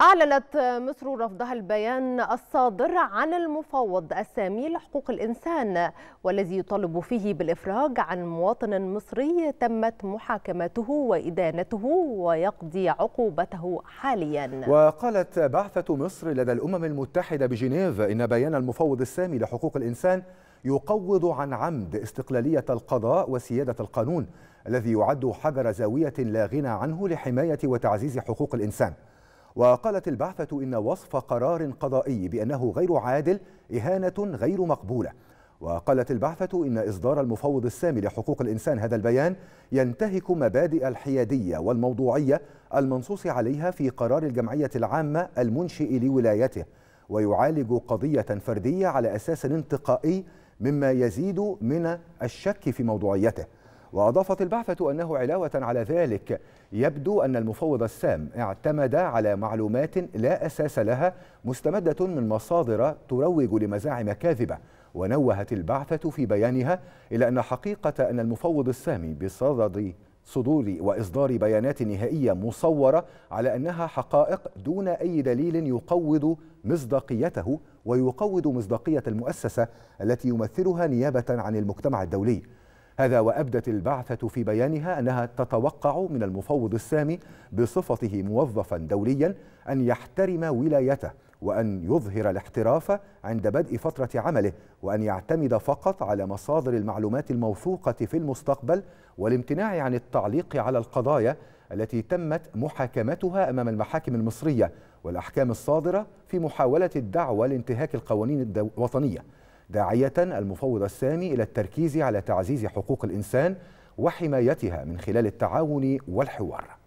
أعلنت مصر رفضها البيان الصادر عن المفوض السامي لحقوق الإنسان والذي يطالب فيه بالإفراج عن مواطن مصري تمت محاكمته وإدانته ويقضي عقوبته حاليا وقالت بعثة مصر لدى الأمم المتحدة بجنيف إن بيان المفوض السامي لحقوق الإنسان يقوض عن عمد استقلالية القضاء وسيادة القانون الذي يعد حجر زاوية لا غنى عنه لحماية وتعزيز حقوق الإنسان وقالت البعثة إن وصف قرار قضائي بأنه غير عادل إهانة غير مقبولة وقالت البعثة إن إصدار المفوض السامي لحقوق الإنسان هذا البيان ينتهك مبادئ الحيادية والموضوعية المنصوص عليها في قرار الجمعية العامة المنشئ لولايته ويعالج قضية فردية على أساس انتقائي مما يزيد من الشك في موضوعيته وأضافت البعثة أنه علاوة على ذلك يبدو أن المفوض السام اعتمد على معلومات لا أساس لها مستمدة من مصادر تروج لمزاعم كاذبة ونوهت البعثة في بيانها إلى أن حقيقة أن المفوض السامي بصدد صدور وإصدار بيانات نهائية مصورة على أنها حقائق دون أي دليل يقوض مصداقيته ويقوض مصداقية المؤسسة التي يمثلها نيابة عن المجتمع الدولي هذا وأبدت البعثة في بيانها أنها تتوقع من المفوض السامي بصفته موظفا دوليا أن يحترم ولايته وأن يظهر الاحتراف عند بدء فترة عمله وأن يعتمد فقط على مصادر المعلومات الموثوقة في المستقبل والامتناع عن التعليق على القضايا التي تمت محاكمتها أمام المحاكم المصرية والأحكام الصادرة في محاولة الدعوة لانتهاك القوانين الوطنية داعية المفوض السامي إلى التركيز على تعزيز حقوق الإنسان وحمايتها من خلال التعاون والحوار